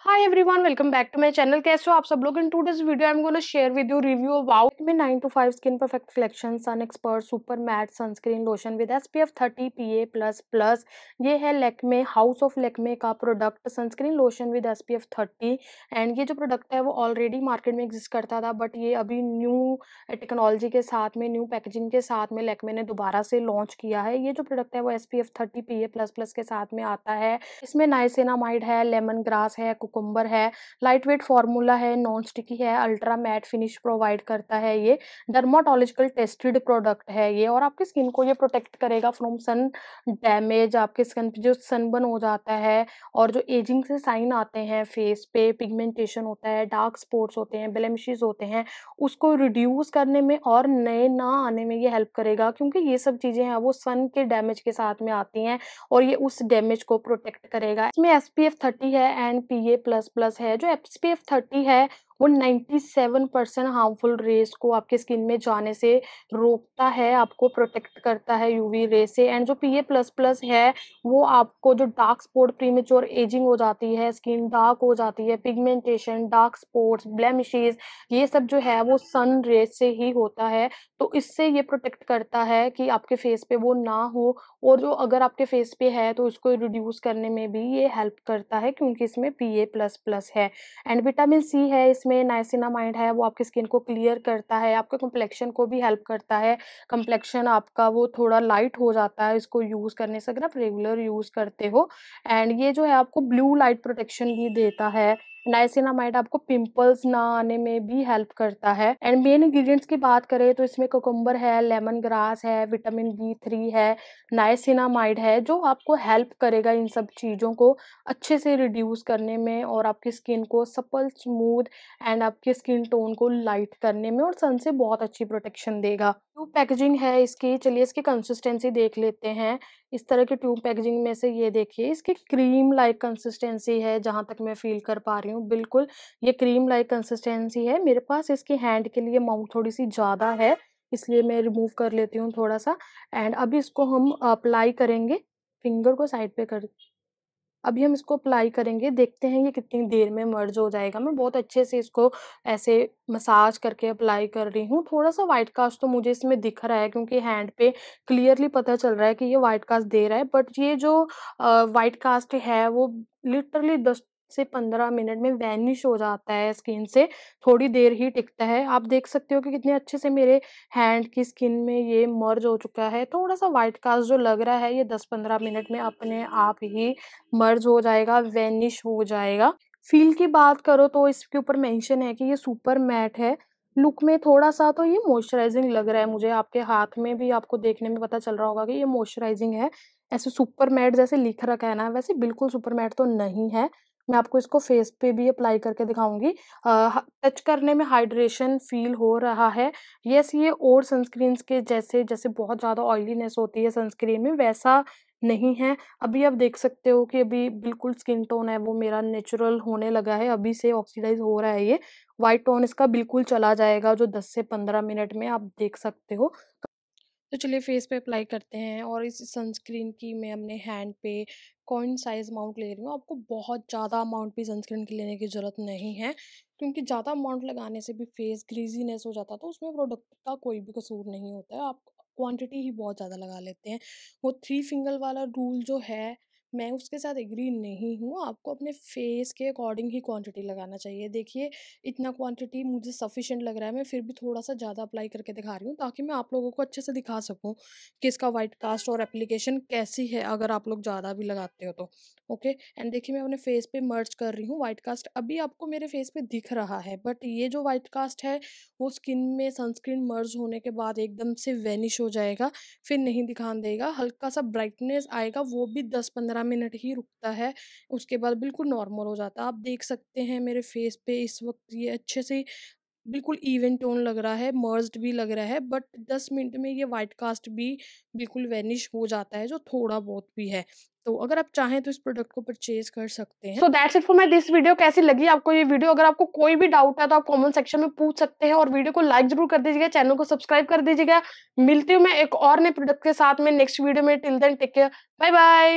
High every welcome back to my channel कैसे हो आप सब लोग in today's video I am gonna share with you review about my nine to five skin perfect collection sun expert super matte sunscreen lotion with S P thirty P A plus plus ये है Lakme house of Lakme का product sunscreen lotion with S P and ये जो product है वो already market में exist करता था बट ये अभी न्यू टेक्नोलॉजी के साथ में न्यू पैकेजिंग के साथ में लेकमे ने दोबारा से लॉन्च किया है ये जो प्रोडक्ट है वो S P F thirty P A plus plus के साथ में आता है इसमें नाइसेना माइड है लेमन ग्रास है कुकुम्बर है लाइट वेट फार्मूला है नॉन स्टिकी है अल्ट्रा मैट फिनिश प्रोवाइड करता है ये डर्माटोलॉजिकल टेस्टेड प्रोडक्ट है ये और आपकी स्किन को ये प्रोटेक्ट करेगा फ्रॉम सन डैमेज आपके स्किन पे जो सनबर्न हो जाता है और जो एजिंग से साइन आते हैं फेस पे पिगमेंटेशन होता है डार्क स्पॉट्स होते हैं ब्लेमिशीज होते हैं उसको रिड्यूस करने में और नए ना आने में ये हेल्प करेगा क्योंकि ये सब चीज़ें हैं वो सन के डैमेज के साथ में आती हैं और ये उस डैमेज को प्रोटेक्ट करेगा इसमें एस पी एफ थर्टी है and P A plus plus है जो एस पी एफ थर्टी है वो 97 परसेंट हार्मफुल रेस को आपके स्किन में जाने से रोकता है आपको प्रोटेक्ट करता है यूवी रे से एंड जो पी ए प्लस प्लस है वो आपको जो डार्क स्पॉट प्रीमेच्योर एजिंग हो जाती है स्किन डार्क हो जाती है पिगमेंटेशन डार्क स्पॉट्स ब्लैमिशीज ये सब जो है वो सन रेस से ही होता है तो इससे ये प्रोटेक्ट करता है कि आपके फेस पे वो ना हो और जो अगर आपके फेस पे है तो उसको रिड्यूस करने में भी ये हेल्प करता है क्योंकि इसमें पी ए प्लस प्लस है एंड विटामिन सी है इसमें इसमें नाइसिनामाइड है वो आपकी स्किन को क्लियर करता है आपके कम्प्लेक्शन को भी हेल्प करता है कम्प्लेक्शन आपका वो थोड़ा लाइट हो जाता है इसको यूज़ करने से अगर आप रेगुलर यूज़ करते हो एंड ये जो है आपको ब्लू लाइट प्रोटेक्शन भी देता है नाइसिनामाइड आपको पिंपल्स ना आने में भी हेल्प करता है एंड मेन इंग्रेडिएंट्स की बात करें तो इसमें कोकम्बर है लेमन ग्रास है विटामिन बी थ्री है नाइसिनामाइड है जो आपको हेल्प करेगा इन सब चीज़ों को अच्छे से रिड्यूस करने में और आपकी स्किन को सपल स्मूथ एंड आपकी स्किन टोन को लाइट करने में और सन से बहुत अच्छी प्रोटेक्शन देगा ट्यूब पैकेजिंग है इसकी चलिए इसकी कंसिस्टेंसी देख लेते हैं इस तरह की ट्यूब पैकेजिंग में से ये देखिए इसकी क्रीम लाइक कंसिस्टेंसी है जहाँ तक मैं फील कर पा रही हूँ हूँ बिल्कुल ये क्रीम लाइक कंसिस्टेंसी है मेरे पास इसकी हैंड के लिए माउंट थोड़ी सी ज़्यादा है इसलिए मैं रिमूव कर लेती हूँ थोड़ा सा एंड अभी इसको हम अप्लाई करेंगे फिंगर को साइड पे कर अभी हम इसको अप्लाई करेंगे देखते हैं ये कितनी देर में मर्ज हो जाएगा मैं बहुत अच्छे से इसको ऐसे मसाज करके अप्लाई कर रही हूँ थोड़ा सा वाइट कास्ट तो मुझे इसमें दिख रहा है क्योंकि हैंड पे क्लियरली पता चल रहा है कि ये वाइट कास्ट दे रहा है बट ये जो वाइट कास्ट है वो लिटरली दस से पंद्रह मिनट में वैनिश हो जाता है स्किन से थोड़ी देर ही टिकता है आप देख सकते हो कि कितने अच्छे से मेरे हैंड की स्किन में ये मर्ज हो चुका है थोड़ा सा वाइट कास्ट जो लग रहा है ये दस पंद्रह मिनट में अपने आप ही मर्ज हो जाएगा वैनिश हो जाएगा फील की बात करो तो इसके ऊपर मैंशन है कि ये सुपर मैट है लुक में थोड़ा सा तो ये मॉइस्चराइजिंग लग रहा है मुझे आपके हाथ में भी आपको देखने में पता चल रहा होगा कि ये मॉइस्चराइजिंग है ऐसे सुपर मैट जैसे लिख रखा है ना वैसे बिल्कुल सुपर मैट तो नहीं है मैं आपको इसको फेस पे भी अप्लाई करके दिखाऊंगी टच करने में हाइड्रेशन फील हो रहा है यस ये और सनस्क्रीन के जैसे जैसे बहुत ज़्यादा ऑयलीनेस होती है सनस्क्रीन में वैसा नहीं है अभी आप देख सकते हो कि अभी बिल्कुल स्किन टोन है वो मेरा नेचुरल होने लगा है अभी से ऑक्सीडाइज हो रहा है ये वाइट टोन इसका बिल्कुल चला जाएगा जो 10 से 15 मिनट में आप देख सकते हो तो चलिए फेस पे अप्लाई करते हैं और इस सनस्क्रीन की मैं अपने हैंड पे कॉइन साइज़ अमाउंट ले रही हूँ आपको बहुत ज़्यादा अमाउंट भी सनस्क्रीन की लेने की ज़रूरत नहीं है क्योंकि ज़्यादा अमाउंट लगाने से भी फेस ग्रीजीनेस हो जाता है तो उसमें प्रोडक्ट का कोई भी कसूर नहीं होता है आप क्वांटिटी ही बहुत ज़्यादा लगा लेते हैं वो थ्री फिंगर वाला रूल जो है मैं उसके साथ एग्री नहीं हूँ, आपको अपने फेस के अकॉर्डिंग ही क्वांटिटी लगाना चाहिए। देखिए, इतना क्वांटिटी मुझे सफिशेंट लग रहा है, मैं फिर भी थोड़ा-सा ज़्यादा अप्लाई करके दिखा रही हूँ ताकि मैं आप लोगों को अच्छे से दिखा सकूँ कि इसका वाइट कास्ट और एप्लीकेशन कैसी है, अगर आप लोग ज़्यादा भी लगाते हो तो। ओके एंड देखिए मैं अपने फेस पर मर्ज कर रही हूँ वाइट कास्ट अभी आपको मेरे फेस पर दिख रहा है, बट ये जो वाइट कास्ट है, वो स्किन में सनस्क्रीन मर्ज होने के बाद एकदम से वेनिश हो जाएगा, फिर नहीं दिखा देगा, हल्का-सा ब्राइटनेस आएगा वो भी दस पंद्रह पंद्रह मिनट ही रुकता है उसके बाद बिल्कुल नॉर्मल हो जाता है आप देख सकते हैं मेरे फेस पे इस वक्त ये अच्छे से बिल्कुल इवन टोन लग रहा है मर्ज्ड भी लग रहा है बट दस मिनट में ये वाइट कास्ट भी बिल्कुल वैनिश हो जाता है जो थोड़ा बहुत भी है तो अगर आप चाहें तो इस प्रोडक्ट को परचेज कर सकते हैं so that's it for my this video कैसी लगी आपको ये वीडियो अगर आपको कोई भी डाउट है तो आप कमेंट सेक्शन में पूछ सकते हैं और वीडियो को लाइक जरूर कर दीजिएगा चैनल को सब्सक्राइब कर दीजिएगा मिलती हूँ मैं एक और नए प्रोडक्ट के साथ में नेक्स्ट वीडियो में till then take care bye bye